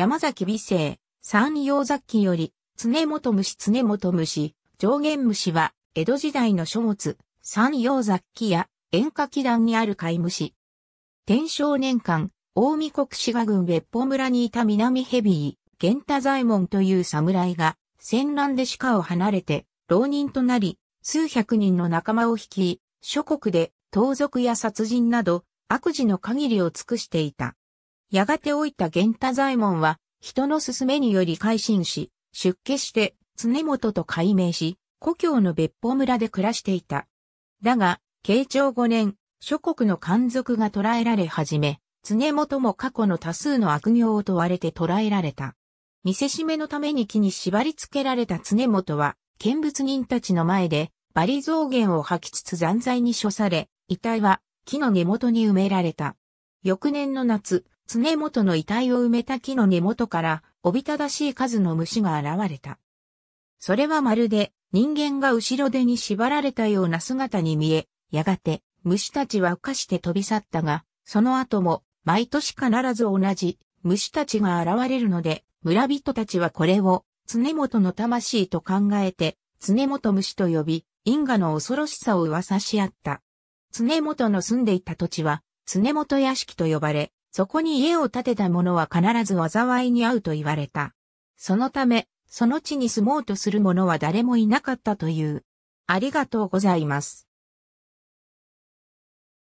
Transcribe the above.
山崎美生、山陽雑記より、常本虫常本虫、上限虫は、江戸時代の書物、山陽雑記や、演歌記団にある貝虫。天正年間、大見国志賀郡別府村にいた南ヘビー、玄太左衛門という侍が、戦乱で鹿を離れて、浪人となり、数百人の仲間を率い、諸国で、盗賊や殺人など、悪事の限りを尽くしていた。やがて老いた玄太左衛門は、人の勧めにより改心し、出家して、常元と改名し、故郷の別府村で暮らしていた。だが、慶長5年、諸国の漢族が捕らえられ始め、常元も過去の多数の悪行を問われて捕らえられた。見せしめのために木に縛り付けられた常元は、見物人たちの前で、バリ増減を吐きつつ残罪に処され、遺体は木の根元に埋められた。翌年の夏、常元の遺体を埋めた木の根元からおびただしい数の虫が現れた。それはまるで人間が後ろ手に縛られたような姿に見え、やがて虫たちは浮かして飛び去ったが、その後も毎年必ず同じ虫たちが現れるので、村人たちはこれを常元の魂と考えて、常元虫と呼び、因果の恐ろしさを噂し合った。常元の住んでいた土地は、常元屋敷と呼ばれ、そこに家を建てた者は必ず災いに遭うと言われた。そのため、その地に住もうとする者は誰もいなかったという。ありがとうございます。